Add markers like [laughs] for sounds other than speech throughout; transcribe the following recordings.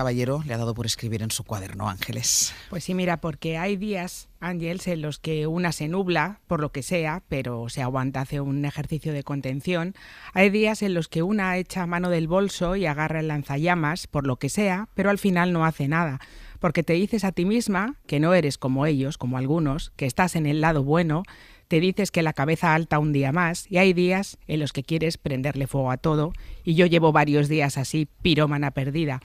Caballero le ha dado por escribir en su cuaderno, Ángeles. Pues sí, mira, porque hay días, Ángeles, en los que una se nubla, por lo que sea, pero se aguanta, hace un ejercicio de contención. Hay días en los que una echa mano del bolso y agarra el lanzallamas, por lo que sea, pero al final no hace nada porque te dices a ti misma que no eres como ellos, como algunos, que estás en el lado bueno, te dices que la cabeza alta un día más y hay días en los que quieres prenderle fuego a todo y yo llevo varios días así, pirómana perdida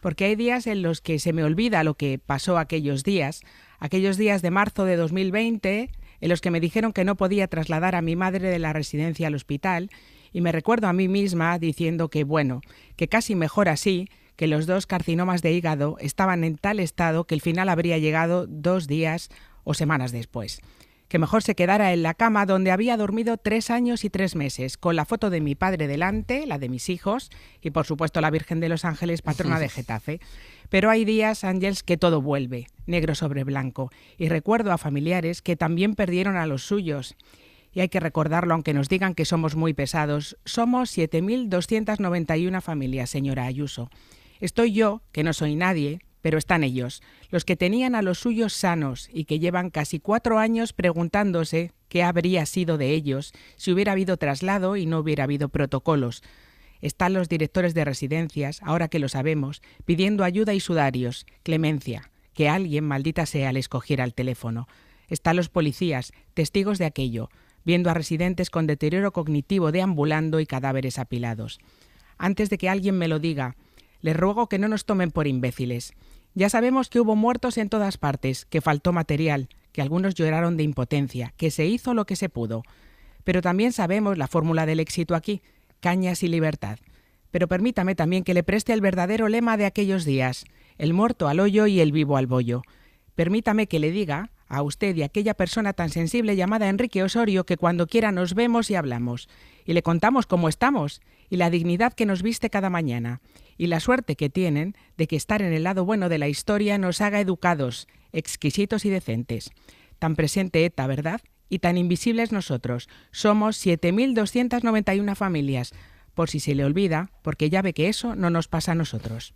porque hay días en los que se me olvida lo que pasó aquellos días, aquellos días de marzo de 2020 en los que me dijeron que no podía trasladar a mi madre de la residencia al hospital y me recuerdo a mí misma diciendo que bueno, que casi mejor así, que los dos carcinomas de hígado estaban en tal estado que el final habría llegado dos días o semanas después que mejor se quedara en la cama donde había dormido tres años y tres meses, con la foto de mi padre delante, la de mis hijos y por supuesto la Virgen de los Ángeles, patrona de [laughs] Getafe. Pero hay días, ángeles que todo vuelve, negro sobre blanco, y recuerdo a familiares que también perdieron a los suyos. Y hay que recordarlo, aunque nos digan que somos muy pesados, somos 7.291 familias, señora Ayuso. Estoy yo, que no soy nadie, pero están ellos, los que tenían a los suyos sanos y que llevan casi cuatro años preguntándose qué habría sido de ellos si hubiera habido traslado y no hubiera habido protocolos. Están los directores de residencias, ahora que lo sabemos, pidiendo ayuda y sudarios, clemencia, que alguien, maldita sea, les cogiera el teléfono. Están los policías, testigos de aquello, viendo a residentes con deterioro cognitivo deambulando y cadáveres apilados. Antes de que alguien me lo diga, les ruego que no nos tomen por imbéciles. Ya sabemos que hubo muertos en todas partes, que faltó material, que algunos lloraron de impotencia, que se hizo lo que se pudo. Pero también sabemos la fórmula del éxito aquí, cañas y libertad. Pero permítame también que le preste el verdadero lema de aquellos días, el muerto al hoyo y el vivo al bollo. Permítame que le diga a usted y a aquella persona tan sensible llamada Enrique Osorio que cuando quiera nos vemos y hablamos, y le contamos cómo estamos, y la dignidad que nos viste cada mañana, y la suerte que tienen de que estar en el lado bueno de la historia nos haga educados, exquisitos y decentes. Tan presente ETA, ¿verdad? Y tan invisibles nosotros. Somos 7.291 familias, por si se le olvida, porque ya ve que eso no nos pasa a nosotros.